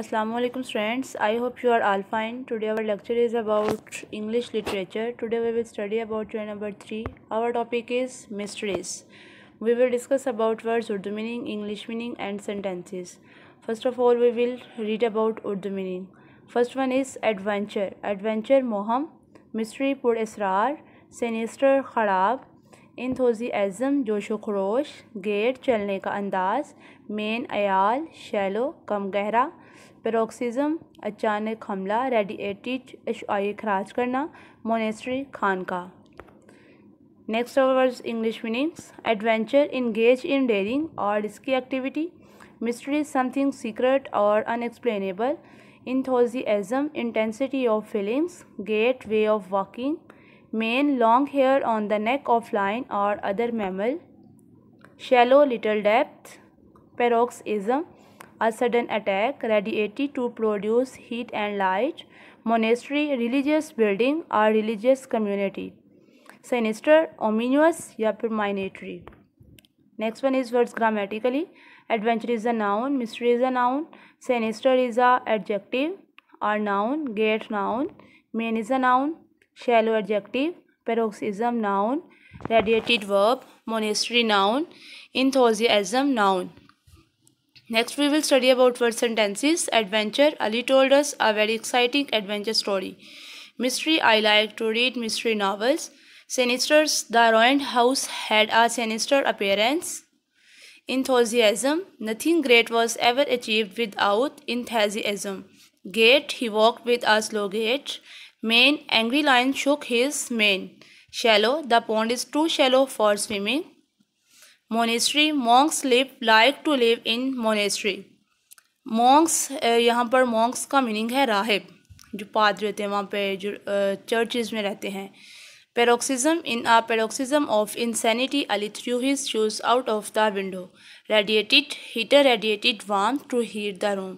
Assalamualaikum friends I hope you are all fine today our lecture is about English literature today we will study about chapter number 3 our topic is mysteries we will discuss about words Urdu meaning English meaning and sentences first of all we will read about Urdu meaning first one is adventure adventure moham mystery pur israr sinister kharab enthusiasm जोशो खरोश gait चलने का अंदाज़ main अयाल shallow कम गहरा पेरोक्सिज़म अचानक हमला radiated अशाई खराज करना monastery खान का next words English meanings adventure engage in daring और risky activity mystery something secret और unexplainable enthusiasm intensity of feelings gait way of walking Main long hair on the neck of lion or other mammal. Shallow little depth. Paroxysm. A sudden attack radiated to produce heat and light. Monastery, religious building or religious community. Sinister, ominous या फिर next one is words grammatically adventure is a noun mystery is a noun sinister is a adjective or noun noun noun noun is a noun shallow adjective paroxysm noun radiated verb monastery noun enthusiasm noun next we will study about word sentences adventure ali told us a very exciting adventure story mystery i like to read mystery novels Sinisters, the ruined house had a sinister appearance. Enthusiasm, nothing great was ever achieved without enthusiasm. Gate. he walked with a slow gait. Mane angry lion shook his mane shallow the pond is too shallow for swimming monastery monks live like to live in monastery monks यहाँ पर Monks का meaning है राहिब जो पाद रहते हैं वहाँ पर जो चर्चेज eh, में रहते हैं paroxysm in a paroxysm of insanity Ali threw his shoes out of the window radiated heater radiated warm to heat the room